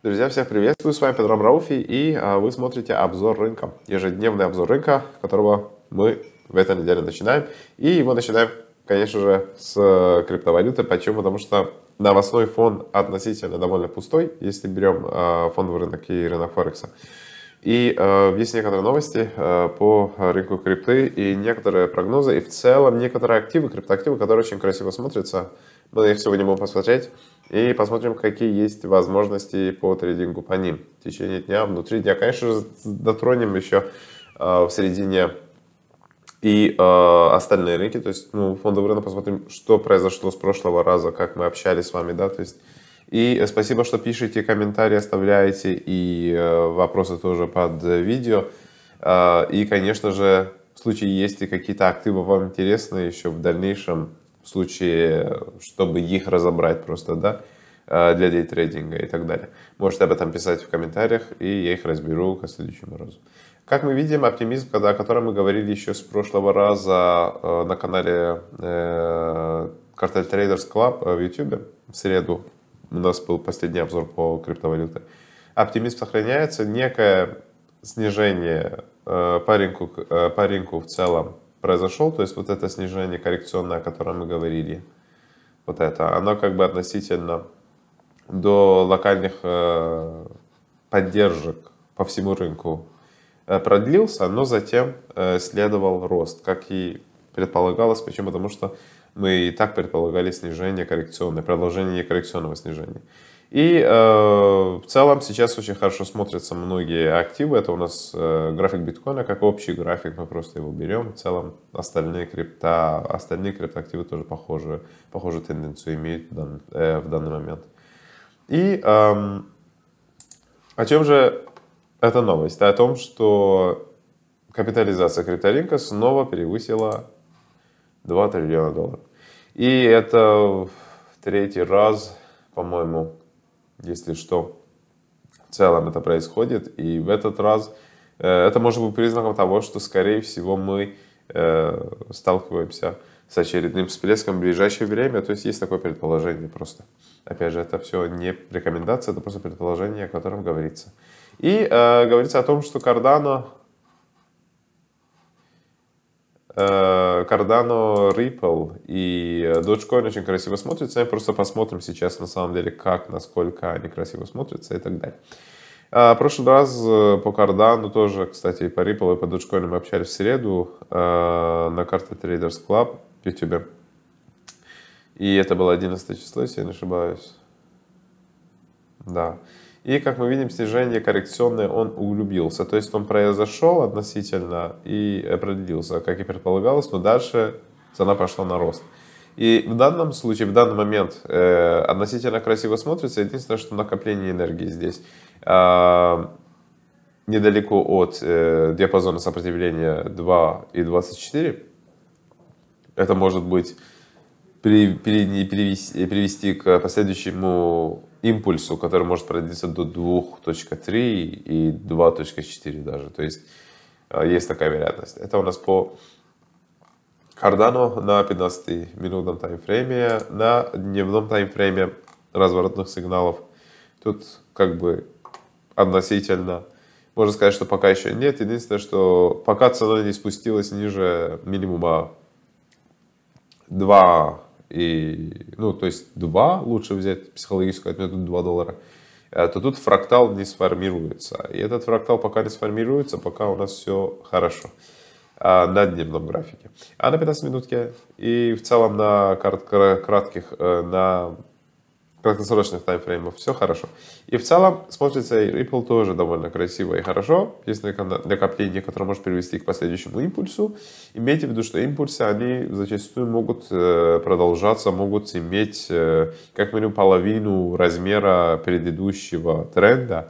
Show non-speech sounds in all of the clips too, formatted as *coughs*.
Друзья, всех приветствую, с вами Петр Абрауфи, и а, вы смотрите обзор рынка, ежедневный обзор рынка, которого мы в этой неделе начинаем. И его начинаем, конечно же, с э, криптовалюты. Почему? Потому что новостной фон относительно довольно пустой, если берем а, фондовый рынок и рынок Форекса. И э, есть некоторые новости э, по рынку крипты и некоторые прогнозы, и в целом некоторые активы, криптоактивы, которые очень красиво смотрятся. Мы их сегодня будем посмотреть. И посмотрим, какие есть возможности по трейдингу по ним в течение дня, внутри дня. Конечно же, дотронем еще э, в середине и э, остальные рынки, то есть ну, фондовый рынок, посмотрим, что произошло с прошлого раза, как мы общались с вами, да, то есть и э, спасибо, что пишете комментарии, оставляете и э, вопросы тоже под видео. Э, и, конечно же, в случае, если какие-то активы вам интересны еще в дальнейшем, случае, чтобы их разобрать просто, да, э, для дейтрейдинга и так далее. Можете об этом писать в комментариях, и я их разберу к следующему разу. Как мы видим, оптимизм, о котором мы говорили еще с прошлого раза э, на канале Картель э, Traders Club в YouTube, в среду у нас был последний обзор по криптовалюте. Оптимизм сохраняется, некое снижение по рынку, по рынку в целом произошел, то есть вот это снижение коррекционное, о котором мы говорили, вот это, оно как бы относительно до локальных э, поддержек по всему рынку э, продлился, но затем э, следовал рост, как и предполагалось. Почему? Потому что мы и так предполагали снижение коррекционное, продолжение коррекционного снижения. И э, в целом сейчас очень хорошо смотрятся многие активы. Это у нас э, график биткоина как общий график, мы просто его берем. В целом остальные крипта, остальные криптоактивы тоже похожи, похожую тенденцию имеют в данный, э, в данный момент. И э, о чем же эта новость? О том, что капитализация крипторынка снова перевысила 2 триллиона долларов. И это в третий раз, по-моему, если что. В целом это происходит, и в этот раз э, это может быть признаком того, что, скорее всего, мы э, сталкиваемся с очередным всплеском в ближайшее время. То есть есть такое предположение просто. Опять же, это все не рекомендация, это просто предположение, о котором говорится. И э, говорится о том, что Кардано Э, Кардано, Ripple и э, Dogecoin очень красиво смотрятся. Просто посмотрим сейчас на самом деле, как, насколько они красиво смотрятся и так далее. А, в прошлый раз э, по Кардану тоже, кстати, и по Ripple, и по Dogecoin мы общались в среду на карте Traders Club в YouTube. И это было 11 число, если я не ошибаюсь. Да. И, как мы видим, снижение коррекционное он углубился. То есть он произошел относительно и продлился, как и предполагалось, но дальше цена пошла на рост. И в данном случае, в данный момент э, относительно красиво смотрится. Единственное, что накопление энергии здесь э, недалеко от э, диапазона сопротивления 2 и 24. Это может быть перевести, э, перевести к последующему импульсу, который может продлиться до 2.3 и 2.4 даже. То есть э, есть такая вероятность. Это у нас по Cardano на 15-минутном таймфрейме, на дневном таймфрейме разворотных сигналов. Тут как бы относительно можно сказать, что пока еще нет. Единственное, что пока цена не спустилась ниже минимума 2 и, ну, то есть 2 лучше взять психологическую отметку 2 доллара, э, то тут фрактал не сформируется. И этот фрактал пока не сформируется, пока у нас все хорошо а, на дневном графике. А на 15 минутке и в целом на кратких, э, на краткосрочных таймфреймов, все хорошо. И в целом смотрится и Ripple тоже довольно красиво и хорошо. Есть накопление, которое может привести к последующему импульсу. Имейте в виду, что импульсы, они зачастую могут э, продолжаться, могут иметь э, как минимум половину размера предыдущего тренда,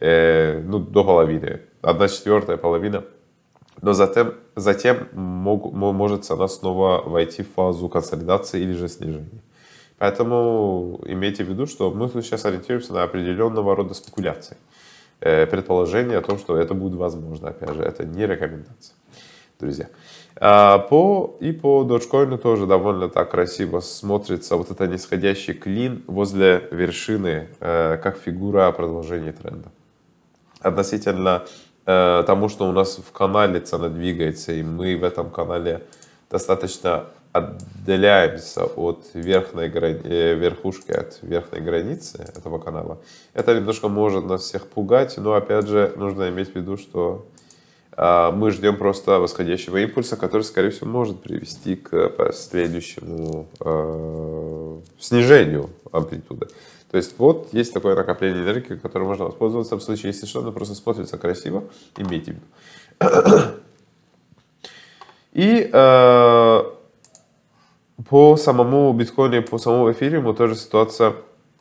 э, ну, до половины, одна четвертая половина. Но затем, затем мог, может цена снова войти в фазу консолидации или же снижения. Поэтому имейте в виду, что мы сейчас ориентируемся на определенного рода спекуляции. Э, предположение о том, что это будет возможно. Опять же, это не рекомендация, друзья. А, по, и по Dogecoin тоже довольно так красиво смотрится вот этот нисходящий клин возле вершины, э, как фигура продолжения тренда. Относительно э, тому, что у нас в канале цена двигается, и мы в этом канале достаточно отдаляемся от верхней грани... Э, верхушки, от верхней границы этого канала, это немножко может нас всех пугать, но опять же нужно иметь в виду, что а, мы ждем просто восходящего импульса, который, скорее всего, может привести к последующему э, снижению амплитуды. То есть вот есть такое накопление энергии, которое можно воспользоваться в случае, если что, оно просто смотрится красиво, имейте в виду. И э, по самому биткоину и по самому эфириуму тоже ситуация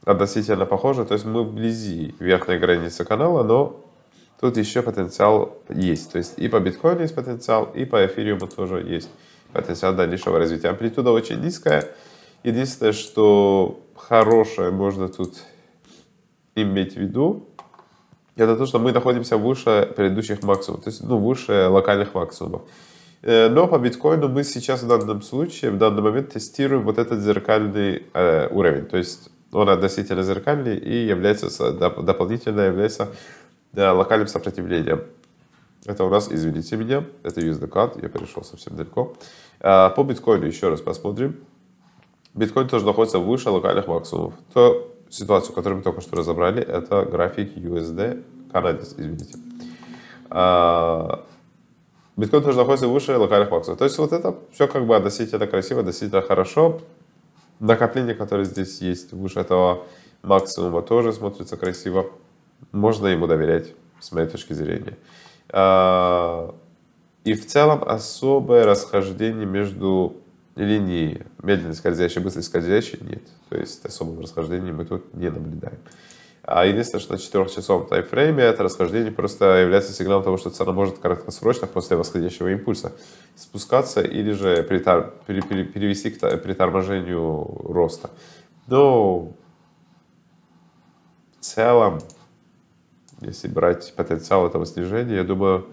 относительно похожа. То есть мы вблизи верхней границы канала, но тут еще потенциал есть. То есть и по биткоину есть потенциал, и по эфириуму тоже есть потенциал дальнейшего развития. Амплитуда очень низкая. Единственное, что хорошее можно тут иметь в виду, это то, что мы находимся выше предыдущих максимумов, то есть ну, выше локальных максимумов. Э, но по биткоину мы сейчас в данном случае, в данный момент тестируем вот этот зеркальный э, уровень. То есть он относительно зеркальный и является, дополнительно является э, локальным сопротивлением. Это у нас, извините меня, это кад, я перешел совсем далеко. Э, по биткоину еще раз посмотрим. Биткоин тоже находится выше локальных максимумов. То ситуацию, которую мы только что разобрали, это график USD, Канадец, извините. Э, Биткоин тоже находится выше локальных максимумов. То есть вот это все как бы относительно красиво, относительно хорошо. Накопление, которое здесь есть выше этого максимума, тоже смотрится красиво. Можно ему доверять, с моей точки зрения. А, и в целом особое расхождение между линией медленно скользящей и быстро скользящей нет. То есть особого расхождения мы тут не наблюдаем. А единственное, что на 4 часов таймфрейме это расхождение просто является сигналом того, что цена может краткосрочно после восходящего импульса спускаться или же притар... пере... Пере... перевести к приторможению роста. Но в целом, если брать потенциал этого снижения, я думаю,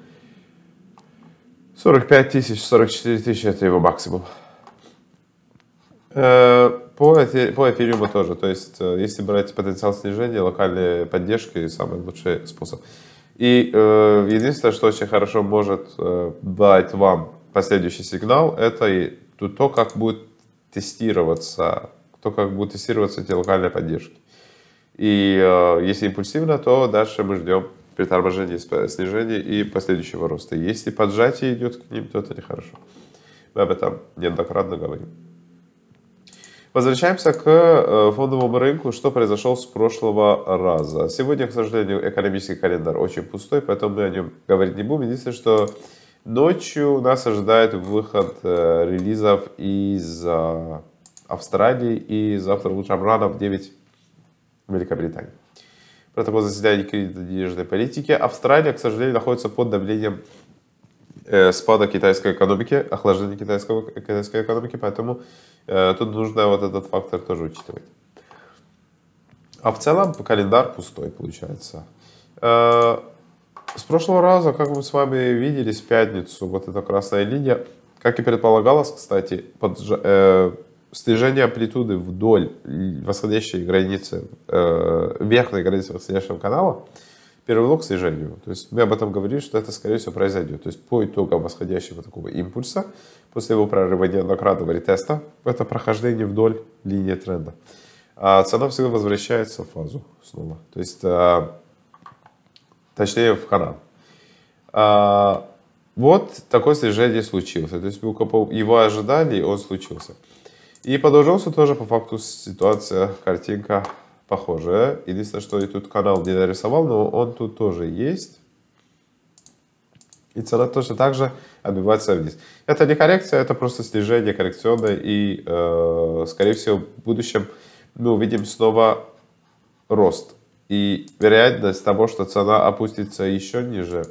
45 тысяч, 44 тысячи это его максимум. Э, по, по эфириуму тоже. То есть, э, если брать потенциал снижения, локальная поддержка и самый лучший способ. И э, единственное, что очень хорошо может э, дать вам последующий сигнал, это и то, как будет тестироваться, то, как будут тестироваться эти локальные поддержки. И э, если импульсивно, то дальше мы ждем приторможения, снижения и последующего роста. Если поджатие идет к ним, то это нехорошо. Мы об этом неоднократно говорим. Возвращаемся к э, фондовому рынку, что произошло с прошлого раза. Сегодня, к сожалению, экономический календарь очень пустой, поэтому мы о нем говорить не будем. Единственное, что ночью нас ожидает выход э, релизов из э, Австралии и завтра утром рано в 9 Великобритании. Протокол заседания кредитно-денежной политики. Австралия, к сожалению, находится под давлением Э, спада китайской экономики, охлаждения китайского, китайской экономики, поэтому э, тут нужно вот этот фактор тоже учитывать. А в целом календарь пустой получается. Э, с прошлого раза, как мы с вами видели в пятницу, вот эта красная линия, как и предполагалось, кстати, подж... э, снижение амплитуды вдоль восходящей границы, э, верхней границы восходящего канала – первый лог, к сожалению. То есть мы об этом говорили, что это, скорее всего, произойдет. То есть по итогам восходящего такого импульса, после его прорыва неоднократного ретеста, это прохождение вдоль линии тренда, а цена всегда возвращается в фазу снова. То есть, а, точнее, в канал. А, вот такое снижение случилось. То есть его ожидали, и он случился. И продолжился тоже по факту ситуация, картинка похожее. Единственное, что я тут канал не нарисовал, но он тут тоже есть. И цена точно так же отбивается вниз. Это не коррекция, это просто снижение коррекционное. И, э, скорее всего, в будущем мы ну, увидим снова рост. И вероятность того, что цена опустится еще ниже,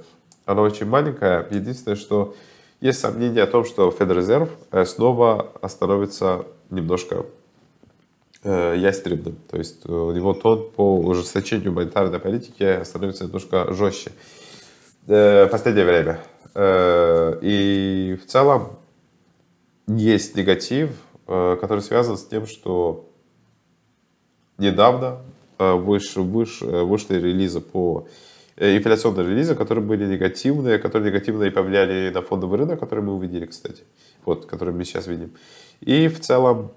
она очень маленькая. Единственное, что есть сомнение о том, что Федрезерв э, снова остановится немножко Э, ястребным. То есть его э, тон по ужесточению монетарной политики становится немножко жестче в э, последнее время. И в целом есть негатив, который связан с тем, что недавно выш, выш, вышли релизы по инфляционные релизы, которые были негативные, которые негативно и повлияли на фондовый рынок, который мы увидели, кстати, вот, который мы сейчас видим. И в целом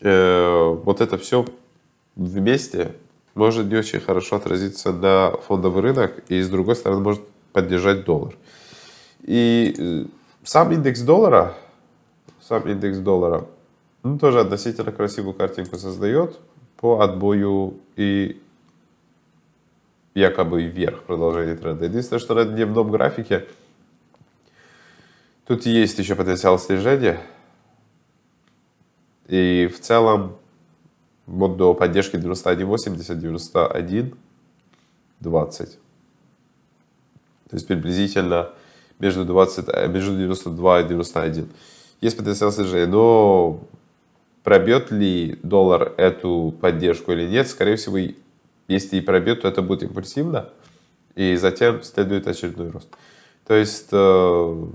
э, вот это все вместе может не очень хорошо отразиться на фондовый рынок и, с другой стороны, может поддержать доллар. И э, сам индекс доллара, сам индекс доллара, ну, тоже относительно красивую картинку создает по отбою и якобы вверх продолжение тренда. Единственное, что на дневном графике тут есть еще потенциал снижения, и в целом вот до поддержки 9180, 91, 20. То есть приблизительно между, 20, э, между 92 и 91. Есть потенциал снижения, но пробьет ли доллар эту поддержку или нет, скорее всего, если и пробьет, то это будет импульсивно, и затем следует очередной рост. То есть э,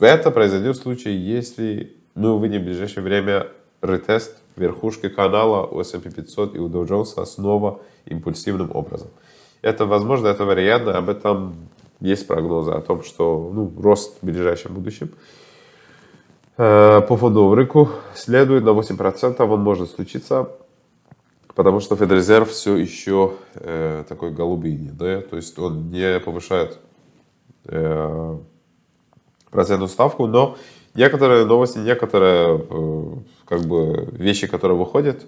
это произойдет в случае, если ну, увидим в ближайшее время ретест верхушки канала у S&P 500 и у Dow Jones снова импульсивным образом. Это возможно, это вероятно, об этом есть прогнозы о том, что ну, рост в ближайшем будущем. Э, по фондовому рынку следует на 8%, он может случиться, потому что Федрезерв все еще э, такой голубиный, да, то есть он не повышает э, процентную ставку, но Некоторые новости, некоторые э, как бы вещи, которые выходят,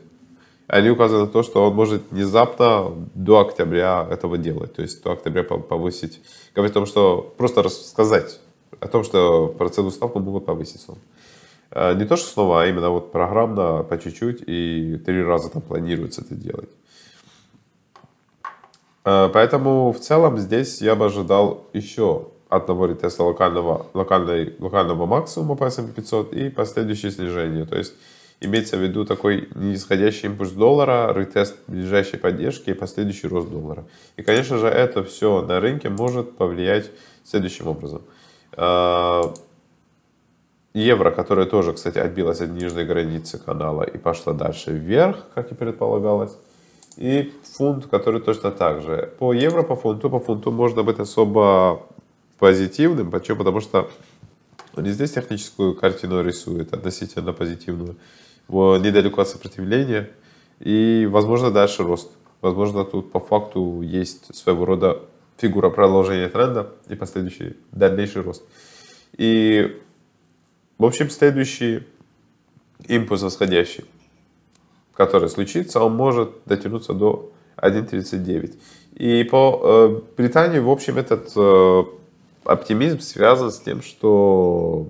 они указывают на то, что он может внезапно до октября этого делать, то есть до октября повысить. Говорит о том, что просто рассказать о том, что процентную ставку будут повыситься, э, Не то, что снова, а именно вот программно по чуть-чуть и три раза там планируется это делать. Э, поэтому в целом здесь я бы ожидал еще от одного ретеста локального, локальной, локального максимума по S&P 500 и последующее снижение. То есть имеется в виду такой нисходящий импульс доллара, ретест ближайшей поддержки и последующий рост доллара. И, конечно же, это все на рынке может повлиять следующим образом. А, евро, которая тоже, кстати, отбилась от нижней границы канала и пошла дальше вверх, как и предполагалось. И фунт, который точно так же. По евро, по фунту, по фунту может быть особо позитивным. Почему? Потому что он и здесь техническую картину рисует, относительно позитивную. Вот, недалеко от сопротивления. И, возможно, дальше рост. Возможно, тут по факту есть своего рода фигура продолжения тренда и последующий, дальнейший рост. И, в общем, следующий импульс восходящий, который случится, он может дотянуться до 1.39. И по э, Британии, в общем, этот э, оптимизм связан с тем, что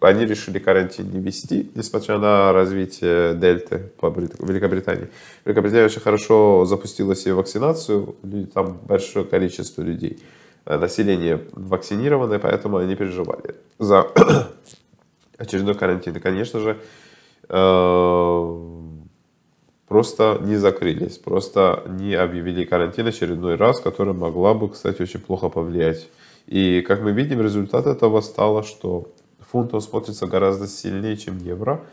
они решили карантин не вести, несмотря на развитие дельты по Великобритании. Великобритания очень хорошо запустила себе вакцинацию, там большое количество людей, э, население вакцинированное, поэтому они переживали за *coughs* очередной карантин. И, конечно же, э, просто не закрылись, просто не объявили карантин очередной раз, который могла бы, кстати, очень плохо повлиять и, как мы видим, результат этого стало, что фунт он смотрится гораздо сильнее, чем евро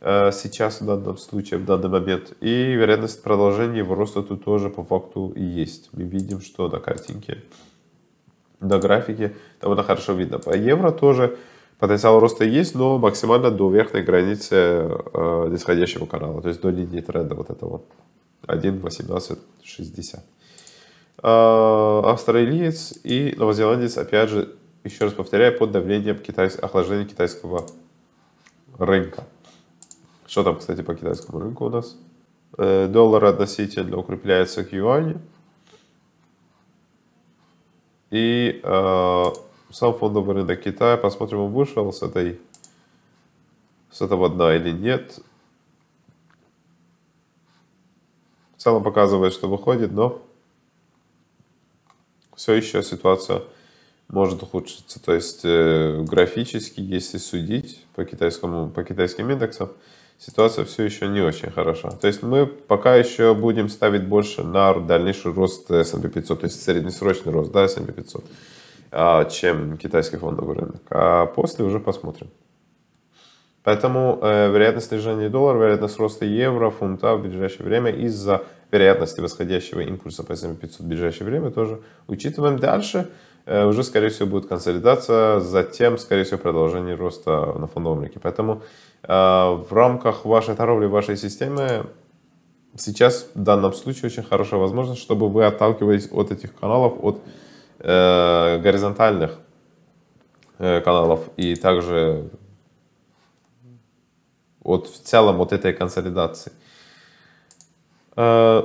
э, сейчас в данном случае, в данный момент. И вероятность продолжения его роста тут тоже по факту и есть. Мы видим, что на картинке, на графике, там это хорошо видно. По евро тоже потенциал роста есть, но максимально до верхней границы э, нисходящего канала, то есть до линии тренда вот этого 1.1860. А, австралиец и новозеландец, опять же, еще раз повторяю, под давлением китайс... охлаждения китайского рынка. Что там, кстати, по китайскому рынку у нас? Э, доллар относительно укрепляется к юаню. И э, сам фондовый рынок Китая, посмотрим, он вышел с этой с этого дна или нет. В целом показывает, что выходит, но все еще ситуация может ухудшиться. То есть э, графически, если судить по, китайскому, по китайским индексам, ситуация все еще не очень хороша. То есть мы пока еще будем ставить больше на дальнейший рост S&P 500, то есть среднесрочный рост да, S&P 500, а, чем китайский фондовый рынок. А после уже посмотрим. Поэтому э, вероятность снижения доллара, вероятность роста евро, фунта в ближайшее время из-за вероятности восходящего импульса по S&P 500 в ближайшее время тоже учитываем. Дальше э, уже, скорее всего, будет консолидация, затем, скорее всего, продолжение роста на фондовом рынке. Поэтому э, в рамках вашей торговли, вашей системы сейчас в данном случае очень хорошая возможность, чтобы вы отталкивались от этих каналов, от э, горизонтальных каналов и также от в целом от этой консолидации. А,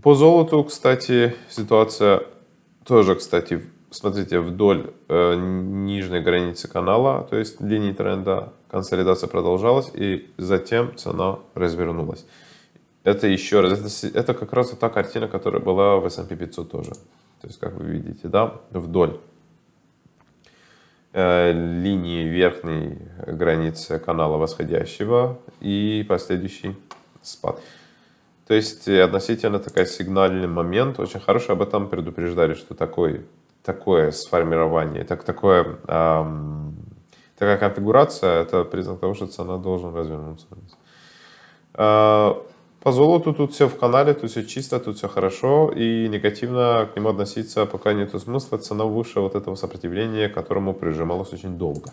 по золоту, кстати, ситуация тоже, кстати, смотрите, вдоль э, нижней границы канала, то есть линии тренда, консолидация продолжалась и затем цена развернулась. Это еще раз, это, это как раз та картина, которая была в S&P 500 тоже. То есть, как вы видите, да, вдоль э, линии верхней границы канала восходящего и последующий спад. То есть э, относительно такой сигнальный момент, очень хороший, об этом предупреждали, что такой, такое сформирование, так, такое, эм, такая конфигурация, это признак того, что цена должен развернуться вниз. А, по золоту тут все в канале, тут все чисто, тут все хорошо, и негативно к нему относиться пока нету смысла. Цена выше вот этого сопротивления, которому прижималось очень долго.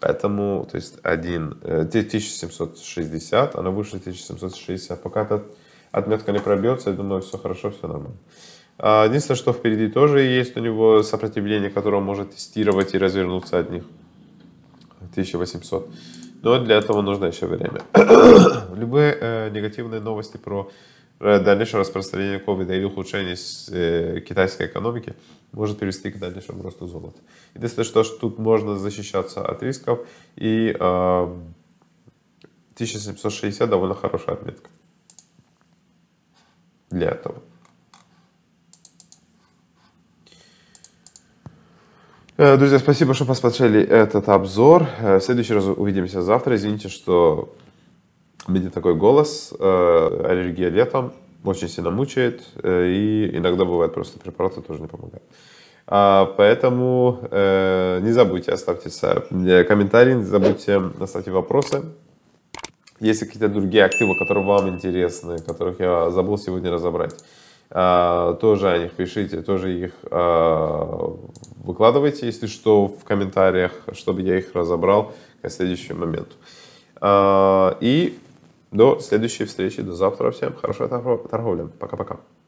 Поэтому, то есть, 1, 1760, э, она выше 1760. Пока эта отметка не пробьется, я думаю, все хорошо, все нормально. А, единственное, что впереди тоже есть у него сопротивление, которое он может тестировать и развернуться от них. 1800. Но для этого нужно еще время. Любые э, негативные новости про э, дальнейшее распространение ковида или ухудшение э, китайской экономики может привести к дальнейшему росту золота. Единственное, что тут можно защищаться от рисков, и э, 1760 довольно хорошая отметка для этого. Э, друзья, спасибо, что посмотрели этот обзор. Э, в следующий раз увидимся завтра. Извините, что у меня такой голос. Э, аллергия летом очень сильно мучает. И иногда бывает просто препараты тоже не помогают. А, поэтому не забудьте, оставьте комментарии, не забудьте, оставьте вопросы. Если какие-то другие активы, которые вам интересны, которых я забыл сегодня разобрать, а, тоже о них пишите, тоже их а, выкладывайте, если что, в комментариях, чтобы я их разобрал к следующему моменту. А, и до следующей встречи, до завтра всем. Хорошая торговля. Пока-пока.